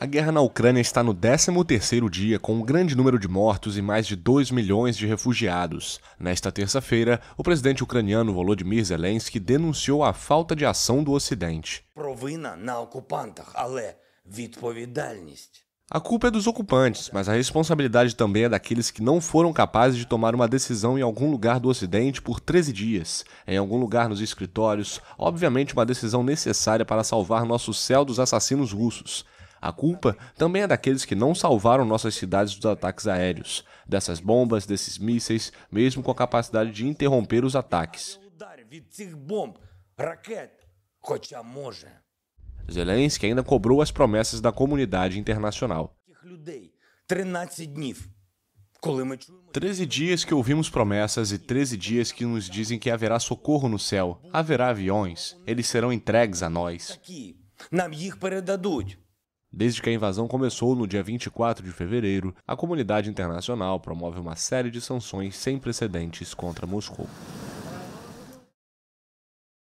A guerra na Ucrânia está no 13º dia com um grande número de mortos e mais de 2 milhões de refugiados. Nesta terça-feira, o presidente ucraniano Volodymyr Zelensky denunciou a falta de ação do ocidente. a culpa é dos ocupantes, mas a responsabilidade também é daqueles que não foram capazes de tomar uma decisão em algum lugar do Ocidente por 13 dias, em algum lugar nos escritórios, obviamente uma decisão necessária para salvar nosso céu dos assassinos russos. A culpa também é daqueles que não salvaram nossas cidades dos ataques aéreos, dessas bombas, desses mísseis, mesmo com a capacidade de interromper os ataques. Zelensky ainda cobrou as promessas da comunidade internacional. 13 dias que ouvimos promessas e 13 dias que nos dizem que haverá socorro no céu, haverá aviões, eles serão entregues a nós. Desde que a invasão começou no dia 24 de fevereiro, a comunidade internacional promove uma série de sanções sem precedentes contra Moscou.